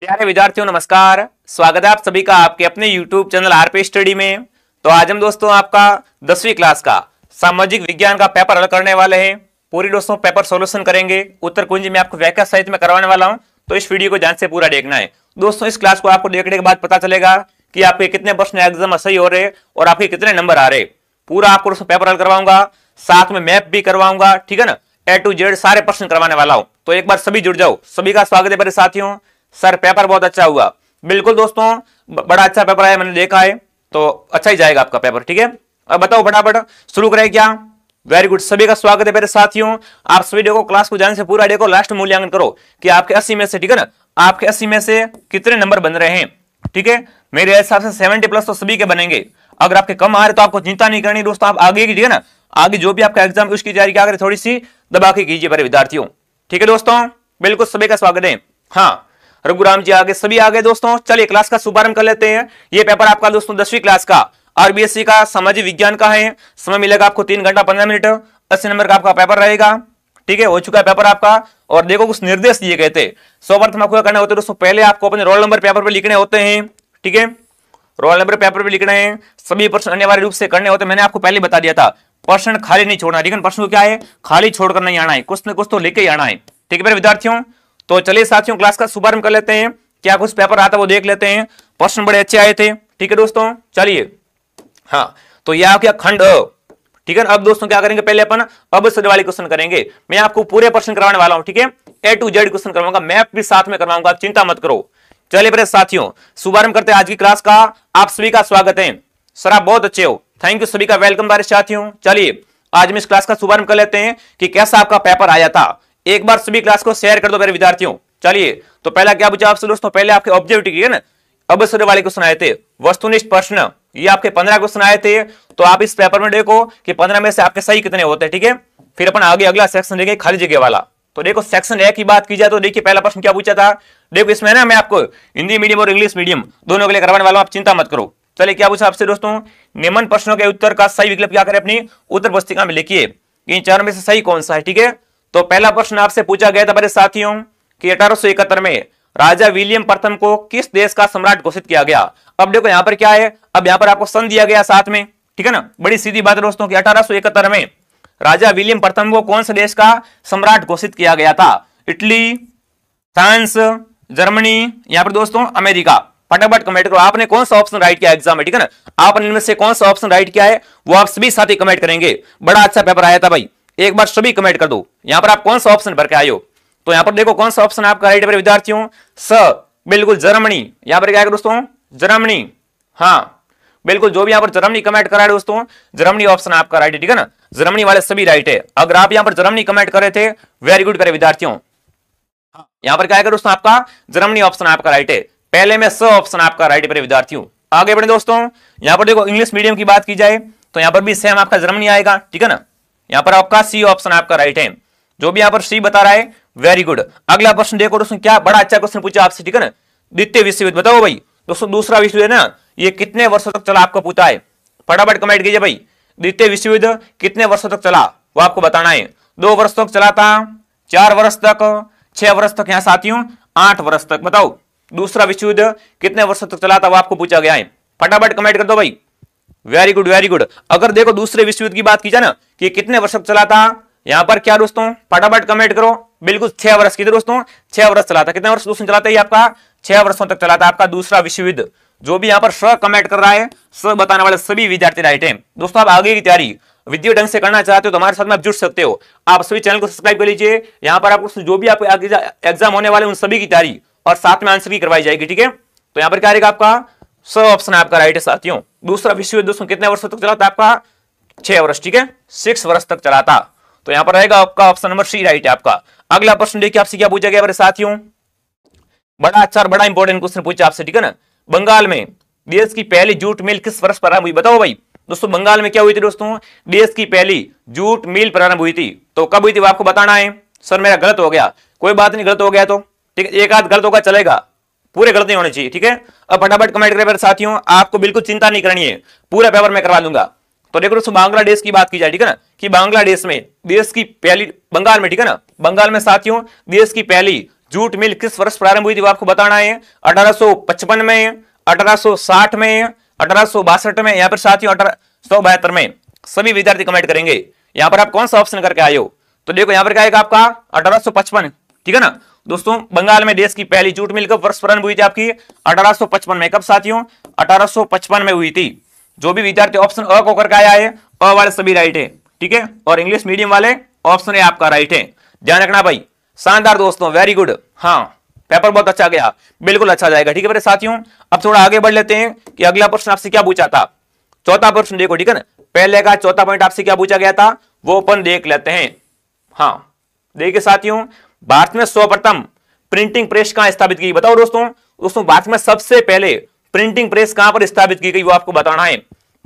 प्यारे विद्यार्थियों नमस्कार स्वागत है आप सभी का आपके अपने YouTube चैनल आरपी स्टडी में तो आज हम दोस्तों आपका दसवीं क्लास का सामाजिक विज्ञान का पेपर हल करने वाले हैं पूरी दोस्तों पेपर सॉल्यूशन करेंगे उत्तर कुंजी में आपको व्याख्या सहित में करवाने वाला हूं तो इस वीडियो को ध्यान से पूरा देखना है दोस्तों इस क्लास को आपको देखने के बाद पता चलेगा कि आपके कितने प्रश्न एग्जाम सही हो रहे और आपके कितने नंबर आ रहे पूरा आपको दोस्तों पेपर हल करवाऊंगा साथ में मैप भी करवाऊंगा ठीक है ना ए टू जेड सारे प्रश्न करवाने वाला हूँ तो एक बार सभी जुड़ जाओ सभी का स्वागत है मेरे साथियों सर पेपर बहुत अच्छा हुआ बिल्कुल दोस्तों बड़ा अच्छा पेपर आया मैंने देखा है तो अच्छा ही जाएगा आपका पेपर ठीक है अब बताओ फटाफट शुरू करें क्या वेरी गुड सभी का स्वागत है मेरे साथियों आप सभी देखो क्लास को जाने से पूरा देखो लास्ट मूल्यांकन करो कि आपके अस्सी में से ठीक है ना आपके अस्सी में से कितने नंबर बन रहे हैं ठीक है मेरे हिसाब से सेवेंटी प्लस तो सभी के बनेंगे अगर आपके कम आ रहे तो आपको चिंता नहीं करनी दोस्तों आप आगे की ठीक है ना आगे जो भी आपका एग्जाम उसकी तैयारी क्या करें थोड़ी सी दबा के कीजिए मेरे विद्यार्थियों ठीक है दोस्तों बिल्कुल सभी का स्वागत है हाँ रघुराम जी आगे सभी आगे दोस्तों चलिए क्लास का शुभारंभ कर लेते हैं ये पेपर आपका दोस्तों दसवीं क्लास का आरबीएससी का सामाजिक विज्ञान का है समय मिलेगा आपको तीन घंटा पंद्रह मिनट अस्सी नंबर का आपका पेपर रहेगा ठीक है हो चुका है पेपर आपका और देखो कुछ निर्देश दिए गए थे सर्वप्रथम आपको करना होता है दोस्तों पहले आपको अपने रोल नंबर पेपर पर लिखने होते हैं ठीक है रोल नंबर पेपर पर लिखने हैं सभी प्रश्न अनिवार्य रूप से करने होते हैं मैंने आपको पहले बता दिया था प्रश्न खाली नहीं छोड़ना लेकिन है प्रश्न क्या है खाली छोड़कर नहीं आना है कुछ ना कुछ तो लेके आना है ठीक है मेरे विद्यार्थियों तो चलिए साथियों क्लास का शुभारंभ कर लेते हैं क्या कुछ पेपर आता है वो देख लेते हैं प्रश्न बड़े अच्छे आए थे ठीक है दोस्तों चलिए हाँ तो यह आपके खंड ठीक है अब दोस्तों क्या करेंगे पहले अपन अवसर वाले क्वेश्चन करेंगे मैं आपको पूरे प्रश्न करवाने वाला हूं ठीक है ए टू जेड क्वेश्चन करवाऊंगा मैप भी साथ में करवाऊंगा चिंता मत करो चलिए मेरे साथियों शुभारंभ करते हैं आज की क्लास का आप सभी का स्वागत है सर आप बहुत अच्छे हो थैंक यू सभी का वेलकम बारे साथियों चलिए आज मैं इस क्लास का शुभारंभ कर लेते हैं कि कैसा आपका पेपर आया था एक बार सभी क्लास को शेयर कर दो मेरे विद्यार्थियों चलिए तो पहला क्या पूछा आपसे दोस्तों पहले आपके ऑब्जेक्टिव ठीक है ना अब सर वाले क्वेश्चन आए थे वस्तुनिष्ठ प्रश्न ये आपके पंद्रह क्वेश्चन आए थे तो आप इस पेपर में देखो कि पंद्रह में से आपके सही कितने होते हैं ठीक है फिर अपन आगे अगला सेक्शन देखेंगे खाली जगह वाला तो देखो सेक्शन ए की बात की जाए तो देखिए पहला प्रश्न क्या पूछा था देखो इसमें ना मैं आपको हिंदी मीडियम और इंग्लिश मीडियम दोनों के लिए करवाने वाला हूं आप चिंता मत करो चलिए क्या पूछा आपसे दोस्तों निम्न प्रश्नों के उत्तर का सही विकल्प क्या करें अपनी उत्तर पुस्तिका में लिखिए इन चार में से सही कौन सा है ठीक है तो पहला प्रश्न आपसे पूछा गया था मेरे साथियों कि अठारह में राजा विलियम प्रथम को किस देश का सम्राट घोषित किया गया अब देखो यहां पर क्या है अब यहां पर आपको सन दिया गया साथ में ठीक है ना बड़ी सीधी बात है दोस्तों की अठारह में राजा विलियम प्रथम को कौन से देश का सम्राट घोषित किया गया था इटली फ्रांस जर्मनी यहां पर दोस्तों अमेरिका फटाफट कमेंट करो आपने कौन सा ऑप्शन राइट किया एग्जाम में ठीक है ना आपने इनमें से कौन सा ऑप्शन राइट किया है वो आप सभी साथी कमेंट करेंगे बड़ा अच्छा पेपर आया था भाई एक बार सभी कमेंट कर दो यहां पर आप कौन सा ऑप्शन भर के आयो तो यहां पर देखो कौन सा ऑप्शन आपका राइट पर विद्यार्थियों स बिल्कुल जर्मनी यहां पर क्या है दोस्तों जर्मनी हाँ बिल्कुल जो भी यहाँ पर जर्मनी कमेंट करा है दोस्तों जर्मनी ऑप्शन आपका राइट है ठीक है ना जर्मनी वाले सभी राइट है अगर आप यहाँ पर जर्मनी कमेंट करे थे वेरी गुड करे विद्यार्थियों यहाँ पर क्या है दोस्तों आपका जर्मनी ऑप्शन आपका राइट है पहले में स ऑप्शन आपका राइट पर विद्यार्थियों आगे बढ़े दोस्तों यहाँ पर देखो इंग्लिश मीडियम की बात की जाए तो यहाँ पर भी सेम आपका जर्मनी आएगा ठीक है ना यहां पर आपका सी ऑप्शन आपका राइट है जो भी यहां पर सी बता रहा है वेरी गुड अगला प्रश्न देखो दोस्तों क्या बड़ा अच्छा क्वेश्चन पूछा आपसे ठीक है ना द्वितीय विश्वयुद्ध बताओ भाई दोस्तों दूसरा विश्व है ना ये कितने वर्षों तक चला आपको पूछा है फटाफट कमेंट कीजिए भाई द्वितीय विश्व युद्ध कितने वर्षों तक चला वो आपको बताना है दो वर्ष तक चला था चार वर्ष तक छह वर्ष तक यहाँ साथियों आठ वर्ष तक बताओ दूसरा विश्व युद्ध कितने वर्षों तक चला था वो आपको पूछा गया है फटाफट कमेंट कर दो भाई वेरी गुड वेरी गुड अगर देखो दूसरे विश्व युद्ध की बात की जाए ना कि कितने वर्ष तक चला था यहां पर क्या दोस्तों फटाफट कमेंट करो बिल्कुल छह वर्ष की दोस्तों छह वर्ष चला था कितने वर्ष दोस्तों चला था ये आपका छह वर्षों तक चला था आपका दूसरा विश्व युद्ध जो भी यहाँ पर स कमेंट कर रहा है स बताने वाले सभी विद्यार्थी राइट है दोस्तों आप आगे की तैयारी विद्युत ढंग से करना चाहते हो तो हमारे साथ में आप जुड़ सकते हो आप सभी चैनल को सब्सक्राइब कर लीजिए यहाँ पर आपको जो भी आपके एग्जाम होने वाले उन सभी की तैयारी और साथ में आंसर की करवाई जाएगी ठीक है तो यहाँ पर क्या रहेगा आपका सब ऑप्शन आपका राइट है साथियों दूसरा विश्व युद्ध दोस्तों कितने वर्षों तक चला था आपका छह वर्ष ठीक है सिक्स वर्ष तक चला था तो यहां पर रहेगा आपका ऑप्शन नंबर सी राइट है आपका अगला प्रश्न देखिए आपसे क्या पूछा गया मेरे साथियों बड़ा अच्छा और बड़ा इंपॉर्टेंट क्वेश्चन पूछा आपसे ठीक है ना बंगाल में देश की पहली जूट मिल किस वर्ष प्रारंभ हुई बताओ भाई दोस्तों बंगाल में क्या हुई थी दोस्तों देश की पहली जूट मिल प्रारंभ हुई थी तो कब हुई थी आपको बताना है सर मेरा गलत हो गया कोई बात नहीं गलत हो गया तो ठीक है एक आध गलत होगा चलेगा पूरे गलत नहीं होने चाहिए ठीक है अब फटाफट कमेंट करें मेरे साथियों आपको बिल्कुल चिंता नहीं करनी है पूरा पेपर मैं करवा दूंगा तो देखो दोस्तों बांग्लादेश की बात की जाए ठीक है ना कि बांग्लादेश में देश की पहली बंगाल में ठीक है ना बंगाल में साथियों देश की पहली जूट मिल किस वर्ष प्रारंभ हुई थी वो आपको बताना है अठारह में अठारह में अठारह में यहाँ पर साथियों अठारह में सभी विद्यार्थी कमेंट करेंगे यहां पर आप कौन सा ऑप्शन करके आयो तो देखो यहां पर क्या आएगा आपका अठारह ठीक है ना दोस्तों बंगाल में देश की पहली जूट मिल कब वर्ष प्रारंभ हुई थी आपकी 1855 में कब साथियों 1855 में हुई थी जो भी विद्यार्थी ऑप्शन अ को करके आया है अ वाले सभी राइट है ठीक है और इंग्लिश मीडियम वाले ऑप्शन है आपका राइट है ध्यान रखना भाई शानदार दोस्तों वेरी गुड हाँ पेपर बहुत अच्छा गया बिल्कुल अच्छा जाएगा ठीक है मेरे साथियों अब थोड़ा आगे बढ़ लेते हैं कि अगला प्रश्न आपसे क्या पूछा था चौथा प्रश्न देखो ठीक है ना पहले का चौथा पॉइंट आपसे क्या पूछा गया था वो अपन देख लेते हैं हाँ देखिए साथियों भारत में सर्वप्रथम प्रिंटिंग प्रेस कहां स्थापित की बताओ दोस्तों दोस्तों भारत में सबसे पहले प्रिंटिंग प्रेस कहां पर स्थापित की गई वो आपको बताना है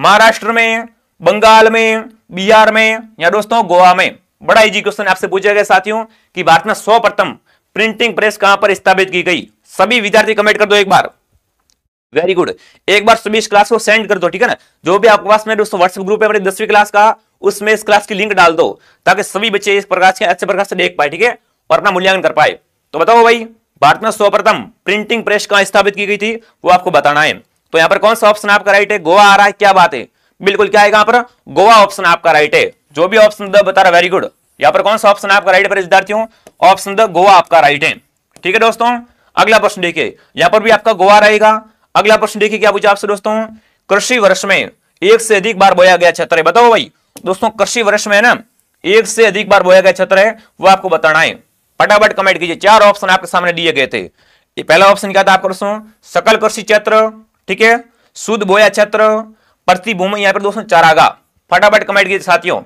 महाराष्ट्र में बंगाल में बिहार में या दोस्तों गोवा में बड़ा इजी क्वेश्चन आपसे पूछा गया साथियों कि भारत में सर्वप्रथम प्रिंटिंग प्रेस कहां पर स्थापित की गई सभी विद्यार्थी कमेंट कर दो एक बार वेरी गुड एक बार सभी इस क्लास को सेंड कर दो ठीक है ना जो भी आपके पास में दोस्तों व्हाट्सएप ग्रुप है दसवीं क्लास का उसमें इस क्लास की लिंक डाल दो ताकि सभी बच्चे इस प्रकार से अच्छे प्रकार से देख पाए ठीक है और अपना मूल्यांकन कर पाए तो बताओ भाई भारत में सर्वप्रथम प्रिंटिंग प्रेस कहां स्थापित की गई थी वो आपको बताना है तो यहां पर कौन सा ऑप्शन आपका राइट है गोवा आ रहा है क्या बात है बिल्कुल क्या है यहां पर गोवा ऑप्शन आपका राइट है जो भी ऑप्शन द बता रहा वेरी गुड यहां पर कौन सा ऑप्शन आपका राइट है विद्यार्थियों ऑप्शन द गोवा आपका राइट है ठीक है दोस्तों अगला प्रश्न देखिए यहां पर भी आपका गोवा रहेगा अगला प्रश्न देखिए क्या पूछा आपसे दोस्तों कृषि वर्ष में एक से अधिक बार बोया गया छत्र है बताओ भाई दोस्तों कृषि वर्ष में ना एक से अधिक बार बोया गया छत्र है वो आपको बताना है फटाफट कमेंट कीजिए चार ऑप्शन आपके सामने दिए गए थे ये पहला ऑप्शन क्या था आपका दोस्तों सकल कृषि क्षेत्र ठीक है शुद्ध बोया क्षेत्र प्रतिभूमि यहाँ पर दोस्तों चारागा फटाफट कमेंट कीजिए साथियों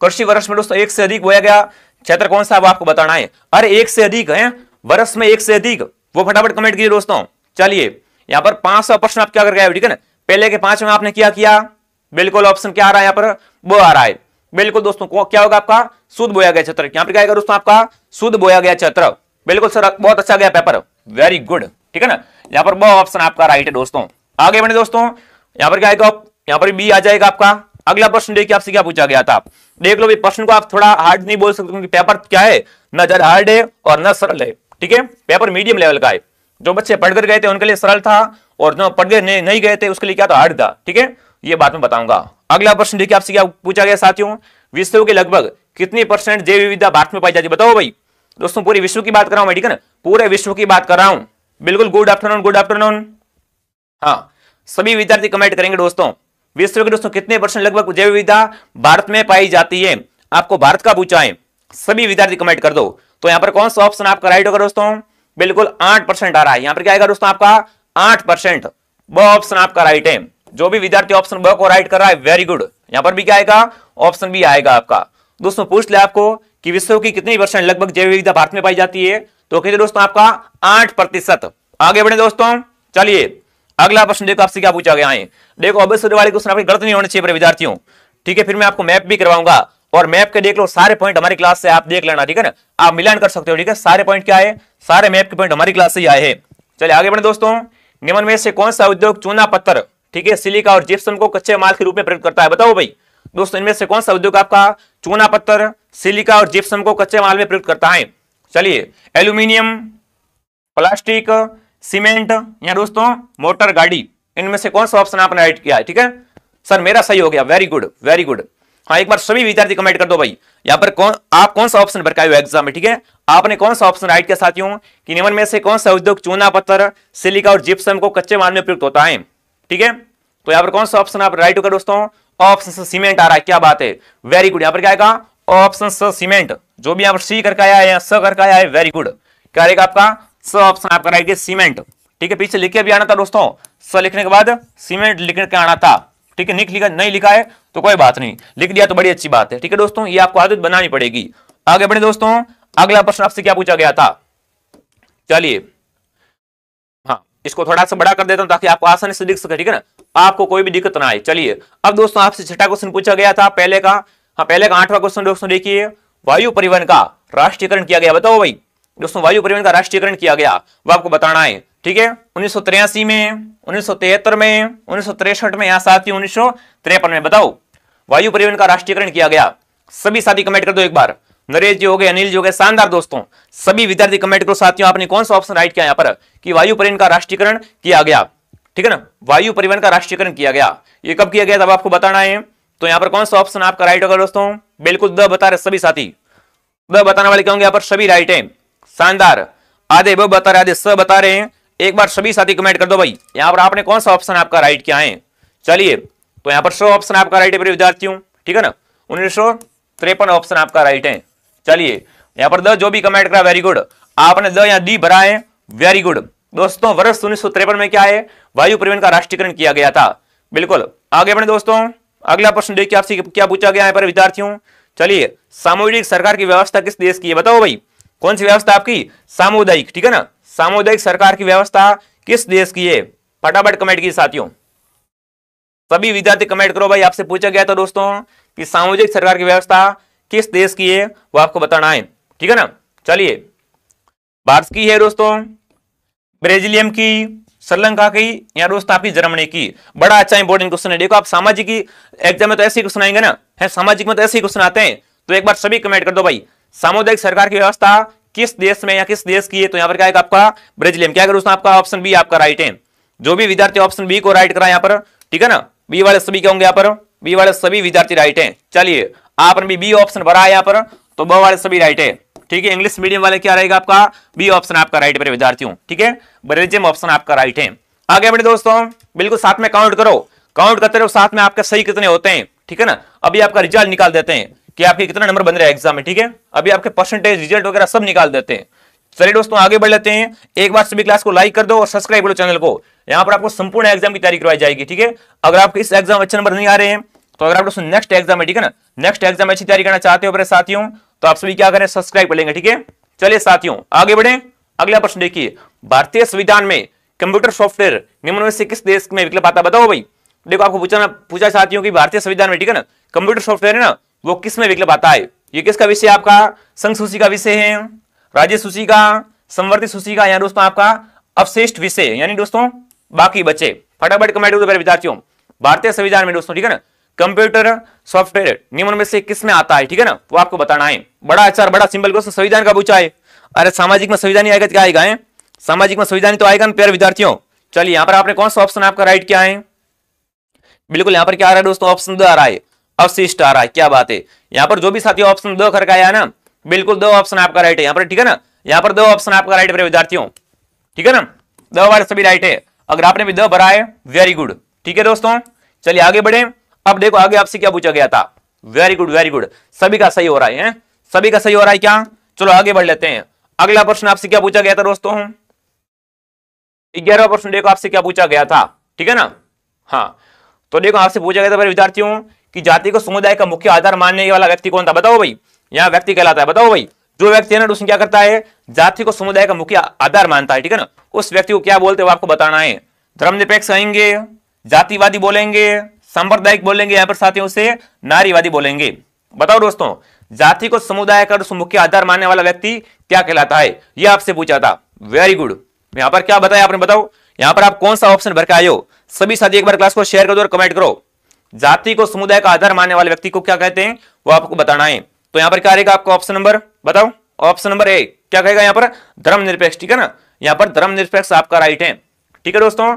कृषि वर्ष में दोस्तों एक से अधिक बोया गया क्षेत्र कौन सा आपको बताना है अरे एक से अधिक है वर्ष में एक से अधिक वो फटाफट कमेंट कीजिए दोस्तों चलिए यहाँ पर पांच सौ प्रश्न आप क्या कर आए ठीक है ना पहले के पांच में आपने क्या किया बिल्कुल ऑप्शन क्या आ रहा है यहाँ पर वो आ रहा है बिल्कुल दोस्तों क्या होगा आपका शुद्ध बोया गया छत्र यहाँ पर क्या दोस्तों आपका शुद्ध बोया गया छत्र बिल्कुल सर बहुत अच्छा गया पेपर वेरी गुड ठीक है ना यहाँ पर बहुत ऑप्शन आपका राइट है दोस्तों आगे बढ़े दोस्तों यहाँ पर क्या आएगा यहाँ पर बी आ जाएगा आपका अगला प्रश्न देखिए आपसे क्या पूछा गया था देख लो प्रश्न को आप थोड़ा हार्ड नहीं बोल सकते क्योंकि पेपर क्या है न ज्यादा हार्ड है और न सरल है ठीक है पेपर मीडियम लेवल का है जो बच्चे पढ़कर गए थे उनके लिए सरल था और जो पढ़ गए नहीं गए थे उसके लिए क्या था हार्ड था ठीक है ये बात मैं बताऊंगा अगला प्रश्न देखिए आपसे क्या पूछा गया साथियों विश्व के लगभग कितनी परसेंट जैव विविधता भारत में पाई जाती है बताओ भाई दोस्तों पूरे विश्व की बात कर रहा हूं ठीक है ना पूरे विश्व की बात कर रहा हूं बिल्कुल गुड आफ्टरनून गुड आफ्टरनून हाँ सभी विद्यार्थी कमेंट करेंगे दोस्तों विश्व के दोस्तों कितने परसेंट लगभग जैव विविधता भारत में पाई जाती है आपको भारत का पूछा है सभी विद्यार्थी कमेंट कर दो तो यहां पर कौन सा ऑप्शन आपका राइट होगा दोस्तों बिल्कुल आठ परसेंट आ रहा है यहां पर क्या आएगा दोस्तों आपका आठ परसेंट वो ऑप्शन आपका राइट है जो भी विद्यार्थी ऑप्शन ब को राइट कर रहा है वेरी गुड यहां पर भी क्या आएगा ऑप्शन बी आएगा आपका दोस्तों पूछ ले आपको कि विश्व की कितनी परसेंट लगभग जैव विविधता भारत में पाई जाती है तो कहते दोस्तों आपका आठ प्रतिशत आगे बढ़े दोस्तों चलिए अगला प्रश्न देखो आपसे क्या पूछा गया है देखो अवश्य वाले क्वेश्चन आपके गलत नहीं होने चाहिए विद्यार्थियों ठीक है फिर मैं आपको मैप भी करवाऊंगा और मैप के देख लो सारे पॉइंट हमारी क्लास से आप देख लेना ठीक है ना आप मिलान कर सकते हो ठीक है सारे पॉइंट क्या है सारे मैप के पॉइंट हमारी क्लास से ही आए हैं चलिए आगे बढ़े दोस्तों निम्न में से कौन सा उद्योग चूना पत्थर ठीक है सिलिका और जिप्सम को कच्चे माल के रूप में प्रयुक्त करता है बताओ भाई दोस्तों इनमें से कौन सा उद्योग आपका चूना पत्थर सिलिका और जिप्सम को कच्चे माल में प्रयुक्त करता है चलिए एल्यूमिनियम प्लास्टिक सीमेंट या दोस्तों मोटर गाड़ी इनमें से कौन सा ऑप्शन आपने राइट किया है ठीक है सर मेरा सही हो गया वेरी गुड वेरी गुड हाँ एक बार सभी विद्यार्थी कमेंट कर दो भाई यहाँ पर कौन आप कौन सा ऑप्शन भरका हुआ एग्जाम में ठीक है आपने कौन सा ऑप्शन राइट किया साथियों कि निम्न में से कौन सा उद्योग चूना पत्थर सिलिका और जिप्सम को कच्चे माल में प्रयुक्त होता है ठीक है तो यहां पर कौन सा ऑप्शन आप राइट होगा दोस्तों ऑप्शन सीमेंट आ रहा है क्या बात है वेरी गुड यहां पर क्या आएगा ऑप्शन सीमेंट जो भी यहां पर सी करके आया है या स करके आया है वेरी गुड क्या रहेगा आपका स ऑप्शन आपका राइट है सीमेंट ठीक है पीछे लिख के भी आना था दोस्तों स लिखने के बाद सीमेंट लिख के आना था ठीक है लिखा नहीं लिखा है तो कोई बात नहीं लिख दिया तो बड़ी अच्छी बात है ठीक है दोस्तों ये आपको आदत बनानी पड़ेगी आगे बढ़े दोस्तों अगला प्रश्न आपसे क्या पूछा गया था चलिए इसको थोड़ा सा बड़ा कर देता हूं ताकि आपको आसानी से दिख सके ठीक है ना आपको कोई भी दिक्कत ना आए चलिए अब दोस्तों आपसे छठा क्वेश्चन पूछा गया था पहले का हाँ पहले का आठवां क्वेश्चन दोस्तों देखिए वायु परिवहन का राष्ट्रीयकरण किया गया बताओ भाई दोस्तों वायु परिवहन का राष्ट्रीयकरण किया गया वो आपको बताना है ठीक है उन्नीस में उन्नीस में उन्नीस में यहाँ साथ ही उन्नीस में बताओ वायु परिवहन का राष्ट्रीयकरण किया गया सभी साथी कमेंट कर दो एक बार नरेश जी हो गए अनिल जी हो गए शानदार दोस्तों सभी विद्यार्थी कमेंट करो साथियों आपने कौन सा ऑप्शन राइट किया यहाँ पर कि वायु परिवहन का राष्ट्रीयकरण किया गया ठीक है ना वायु परिवहन का राष्ट्रीयकरण किया गया ये कब किया गया तब आपको बताना है तो यहाँ पर कौन सा ऑप्शन आपका राइट होगा दोस्तों बिल्कुल द बता रहे सभी साथी द बताने वाले क्या होंगे यहाँ पर सभी राइट है शानदार आधे ब बता रहे आधे स बता रहे हैं एक बार सभी साथी कमेंट कर दो भाई यहाँ पर आपने कौन सा ऑप्शन आपका राइट किया है चलिए तो यहाँ पर सो ऑप्शन आपका राइट है विद्यार्थियों ठीक है ना उन्नीस सौ तिरपन ऑप्शन आपका राइट है चलिए यहाँ पर द जो भी कमेंट करा वेरी गुड आपने द या डी भरा है वेरी गुड दोस्तों वर्ष उन्नीस में क्या है वायु परिवहन का राष्ट्रीयकरण किया गया था बिल्कुल आगे बढ़े दोस्तों अगला प्रश्न देखिए आपसे क्या पूछा गया है पर विद्यार्थियों चलिए सामुदायिक सरकार की व्यवस्था किस देश की है बताओ भाई कौन सी व्यवस्था आपकी सामुदायिक ठीक है ना सामुदायिक सरकार की व्यवस्था किस देश की है फटाफट कमेंट की साथियों सभी विद्यार्थी कमेंट करो भाई आपसे पूछा गया था दोस्तों कि सामुदायिक सरकार की व्यवस्था किस देश की है वो आपको बताना है ठीक है ना चलिए भारत की है दोस्तों ब्रेजिलियम की श्रीलंका की या दोस्तों आपकी जर्मनी की बड़ा अच्छा इंपोर्टेंट क्वेश्चन है देखो आप सामाजिक एग्जाम में तो ऐसे ही क्वेश्चन आएंगे ना है सामाजिक में तो ऐसे ही क्वेश्चन आते हैं तो एक बार सभी कमेंट कर दो भाई सामुदायिक सरकार की व्यवस्था किस देश में या किस देश की है तो यहाँ पर क्या है आपका ब्रेजिलियम क्या दोस्तों आपका ऑप्शन बी आपका राइट है जो भी विद्यार्थी ऑप्शन बी को राइट करा यहाँ पर ठीक है ना बी वाले सभी क्या होंगे यहाँ पर बी वाले सभी विद्यार्थी राइट है चलिए आपने भी बी ऑप्शन भरा है यहाँ पर तो ब वाले सभी राइट है ठीक है इंग्लिश मीडियम वाले क्या रहेगा आपका बी ऑप्शन आपका राइट मेरे विद्यार्थियों ठीक है बरेजियम ऑप्शन आपका राइट है आगे बढ़े दोस्तों बिल्कुल साथ में काउंट करो काउंट करते रहो साथ में आपके सही कितने होते हैं ठीक है ना अभी आपका रिजल्ट निकाल देते हैं कि आपके कितना नंबर बन रहे हैं एग्जाम में ठीक है अभी आपके परसेंटेज रिजल्ट वगैरह सब निकाल देते हैं चलिए दोस्तों आगे बढ़ लेते हैं एक बार सभी क्लास को लाइक कर दो और सब्सक्राइब करो चैनल को यहाँ पर आपको संपूर्ण एग्जाम की तैयारी करवाई जाएगी ठीक है अगर आपके इस एग्जाम अच्छे नंबर नहीं आ रहे हैं तो अगर आप दोस्तों नेक्स्ट एग्जाम है ठीक है ना नेक्स्ट एग्जाम अच्छी तैयारी करना चाहते हो मेरे साथियों तो आप सभी क्या करें सब्सक्राइब कर लेंगे ठीक है चलिए साथियों आगे बढ़े अगला प्रश्न देखिए भारतीय संविधान में कंप्यूटर सॉफ्टवेयर निम्न में से किस देश में विकल्प आता बताओ भाई देखो आपको पूछा पूछा चाहती कि भारतीय संविधान में ठीक है ना कंप्यूटर सॉफ्टवेयर है ना वो किस में विकल्प आता है ये किसका विषय आपका संघ सूची का विषय है राज्य सूची का संवर्धित सूची का या दोस्तों आपका अवशिष्ट विषय यानी दोस्तों बाकी बचे फटाफट कमेंट करो मेरे विद्यार्थियों भारतीय संविधान में दोस्तों ठीक है ना कंप्यूटर सॉफ्टवेयर निम्न में से किस में आता है ठीक है ना वो आपको बताना है बड़ा अच्छा बड़ा सिंपल क्वेश्चन संविधान का पूछा है अरे सामाजिक में संविधान ही आएगा तो क्या आएगा है सामाजिक में संविधान तो आएगा ना प्यार विद्यार्थियों चलिए यहाँ पर आपने कौन सा ऑप्शन आपका राइट किया है बिल्कुल यहाँ पर क्या आ रहा है दोस्तों ऑप्शन दो आ रहा है अवशिष्ट आ रहा है क्या बात है यहाँ पर जो भी साथी ऑप्शन दो करके है ना बिल्कुल दो ऑप्शन आपका राइट है यहाँ पर ठीक है ना यहाँ पर दो ऑप्शन आपका राइट है विद्यार्थियों ठीक है ना दो बार सभी राइट है अगर आपने भी दो भरा है वेरी गुड ठीक है दोस्तों चलिए आगे बढ़े अब देखो आगे आपसे क्या पूछा गया था वेरी गुड वेरी गुड सभी का सही हो रहा है सभी का सही हो रहा है क्या चलो आगे बढ़ लेते हैं अगला प्रश्न आपसे क्या पूछा गया था दोस्तों ग्यारह प्रश्न देखो आपसे क्या पूछा गया था ठीक है ना हाँ तो देखो आपसे पूछा गया था मेरे विद्यार्थियों कि जाति को समुदाय का मुख्य आधार मानने वाला व्यक्ति कौन था बताओ भाई यहाँ व्यक्ति कहलाता है बताओ भाई जो व्यक्ति है ना उसने क्या करता है जाति को समुदाय का मुख्य आधार मानता है ठीक है ना उस व्यक्ति को क्या बोलते हो आपको बताना है धर्मनिरपेक्ष आएंगे कहेंगे जातिवादी बोलेंगे सांप्रदायिक बोलेंगे यहां पर साथियों से नारीवादी बोलेंगे बताओ दोस्तों जाति को समुदाय का मुख्य आधार मानने वाला व्यक्ति क्या कहलाता है यह आपसे पूछा था वेरी गुड यहां पर क्या बताया आपने बताओ यहां पर आप कौन सा ऑप्शन भर के आयो सभी साथी एक बार क्लास को शेयर कर दो और कमेंट करो जाति को समुदाय का आधार मानने वाले व्यक्ति को क्या कहते हैं वो आपको बताना है तो यहां पर क्या रहेगा आपका ऑप्शन नंबर बताओ ऑप्शन नंबर ए क्या कहेगा यहां पर धर्मनिरपेक्ष ठीक है ना यहां पर धर्मनिरपेक्ष आपका राइट है ठीक है दोस्तों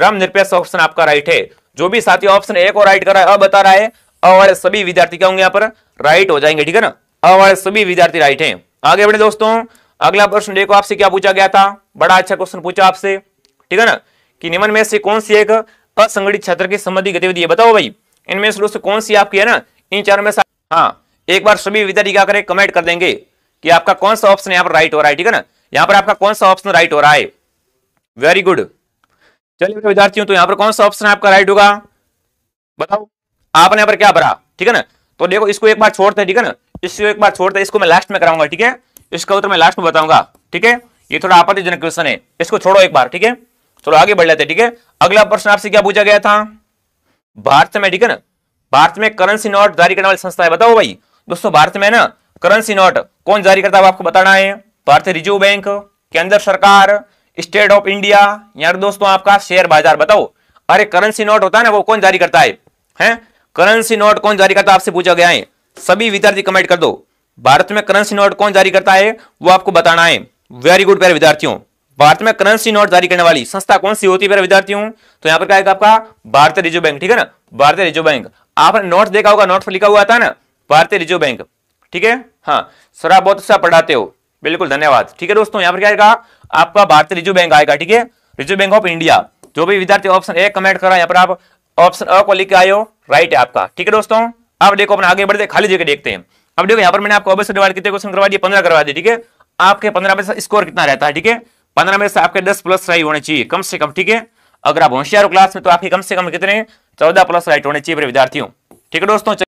धर्मनिरपेक्ष ऑप्शन आपका राइट है जो भी साथी ऑप्शन ए को राइट कर रहा है अ बता रहा है अ वाले सभी विद्यार्थी क्या होंगे यहाँ पर राइट हो जाएंगे ठीक है ना अ वाले सभी विद्यार्थी राइट हैं आगे बढ़े दोस्तों अगला प्रश्न देखो आपसे क्या पूछा गया था बड़ा अच्छा क्वेश्चन पूछा आपसे ठीक है ना कि निम्न में से कौन सी एक असंगठित क्षेत्र की संबंधी गतिविधि है बताओ भाई इनमें से कौन सी आपकी है ना इन चारों में से हाँ एक बार सभी विद्यार्थी क्या करें कमेंट कर देंगे कि आपका कौन सा ऑप्शन यहाँ पर राइट हो रहा है ठीक है ना यहाँ पर आपका कौन सा ऑप्शन राइट हो रहा है वेरी गुड चलिए मेरे विद्यार्थियों तो यहाँ पर कौन सा ऑप्शन आपका राइट होगा बताओ आपने यहाँ पर क्या भरा ठीक है ना तो देखो इसको एक बार छोड़ते हैं ठीक है ना इसको एक बार छोड़ते हैं इसको मैं लास्ट में कराऊंगा ठीक है इसका उत्तर मैं लास्ट में बताऊंगा ठीक है ये थोड़ा आपत्तिजनक क्वेश्चन है इसको छोड़ो एक बार ठीक है चलो आगे बढ़ लेते हैं ठीक है अगला प्रश्न आपसे क्या पूछा गया था भारत में ठीक है ना भारत में करेंसी नोट जारी करने वाली संस्था है बताओ भाई दोस्तों भारत में ना करेंसी नोट कौन जारी करता है आपको बताना है भारतीय रिजर्व बैंक केंद्र सरकार स्टेट ऑफ इंडिया यार दोस्तों आपका शेयर बाजार बताओ अरे करेंसी नोट होता है ना वो कौन जारी करता है हैं करेंसी नोट कौन जारी करता है आपसे पूछा गया है सभी विद्यार्थी कमेंट कर दो भारत में करेंसी नोट कौन जारी करता है वो आपको बताना है वेरी गुड प्यारे विद्यार्थियों भारत में करेंसी नोट जारी करने वाली संस्था कौन सी होती है विद्यार्थियों तो यहाँ पर क्या आपका भारतीय रिजर्व बैंक ठीक है ना भारतीय रिजर्व बैंक आपने नोट देखा होगा नोट पर लिखा हुआ था ना भारतीय रिजर्व बैंक ठीक है हाँ सर आप बहुत अच्छा पढ़ाते हो बिल्कुल धन्यवाद ठीक है दोस्तों यहाँ पर क्या आपका भारतीय रिजर्व बैंक आएगा ठीक है रिजर्व बैंक ऑफ इंडिया जो भी विद्यार्थी ऑप्शन ए कमेंट करा यहाँ पर आप ऑप्शन अ को लिख के आयो राइट है आपका ठीक है दोस्तों आप देखो अपना आगे बढ़ते खाली जगह देखते हैं अब देखो यहाँ पर मैंने आपको अवश्य कितने क्वेश्चन करवा दिए पंद्रह करवा दिए ठीक है आपके पंद्रह में से स्कोर कितना रहता है ठीक है पंद्रह में से आपके दस प्लस राइट होने चाहिए कम से कम ठीक है अगर आप होशियार हो क्लास में तो आपके कम से कम कितने चौदह प्लस राइट होने चाहिए विद्यार्थियों ठीक है दोस्तों